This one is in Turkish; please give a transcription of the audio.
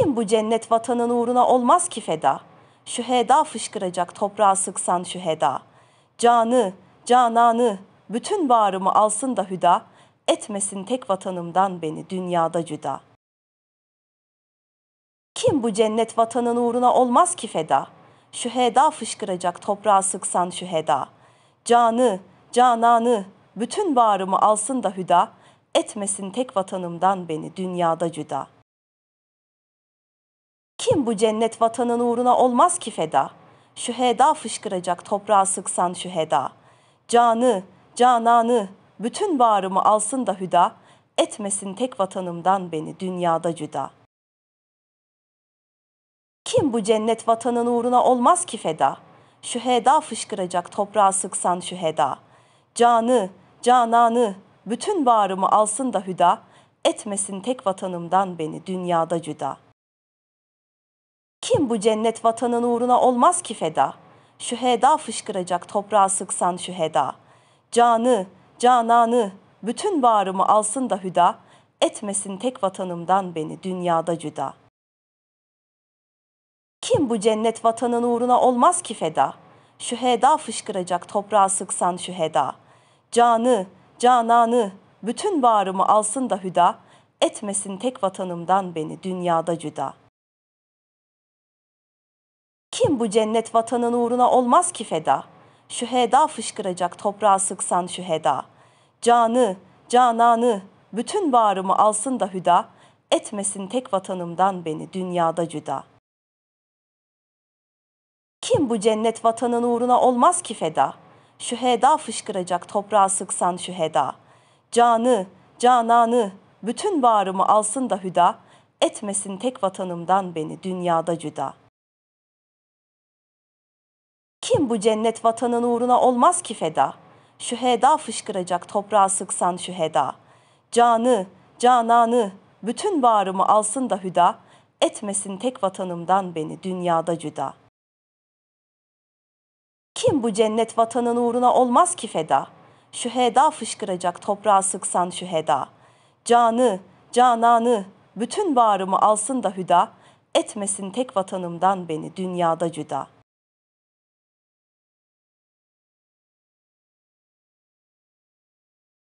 Kim bu cennet vatanın uğruna olmaz ki feda? Şüheda fışkıracak toprağa sıksan şüheda. Canı, cananı, bütün bağrımı alsın da hüda. Etmesin tek vatanımdan beni dünyada cüda. Kim bu cennet vatanın uğruna olmaz ki feda? Şüheda fışkıracak toprağa sıksan şüheda. Canı, cananı, bütün bağrımı alsın da hüda. Etmesin tek vatanımdan beni dünyada cüda.'' Kim bu cennet vatanın uğruna olmaz ki feda? Şüheda fışkıracak toprağa sıksan şüheda. Canı, cananı, bütün varımı alsın da hüda. Etmesin tek vatanımdan beni dünyada cüda. Kim bu cennet vatanın uğruna olmaz ki feda? Şüheda fışkıracak toprağa sıksan şüheda. Canı, cananı, bütün varımı alsın da hüda. Etmesin tek vatanımdan beni dünyada cüda.'' Kim bu cennet vatanın uğruna olmaz ki feda? Şu heda fışkıracak toprağa sıksan şu heda. Canı, cananı, bütün bağrımı alsın da hüda. Etmesin tek vatanımdan beni dünyada cüda. Kim bu cennet vatanın uğruna olmaz ki feda? Şu heda fışkıracak toprağa sıksan şu heda. Canı, cananı, bütün bağrımı alsın da hüda. Etmesin tek vatanımdan beni dünyada cüda.'' Kim bu cennet vatanın uğruna olmaz ki feda? Şu heda fışkıracak toprağa sıksan şu heda. Canı, cananı, bütün varımı alsın da hüda. Etmesin tek vatanımdan beni dünyada cüda. Kim bu cennet vatanın uğruna olmaz ki feda? Şu heda fışkıracak toprağa sıksan şu heda. Canı, cananı, bütün varımı alsın da hüda. Etmesin tek vatanımdan beni dünyada cüda.'' Kim bu cennet vatanın uğruna olmaz ki feda? Şu heda fışkıracak toprağa sıksan şu heda. Canı, cananı, bütün varımı alsın da hüda. Etmesin tek vatanımdan beni dünyada cüda. Kim bu cennet vatanın uğruna olmaz ki feda? Şu heda fışkıracak toprağa sıksan şu heda. Canı, cananı, bütün varımı alsın da hüda. Etmesin tek vatanımdan beni dünyada cüda.''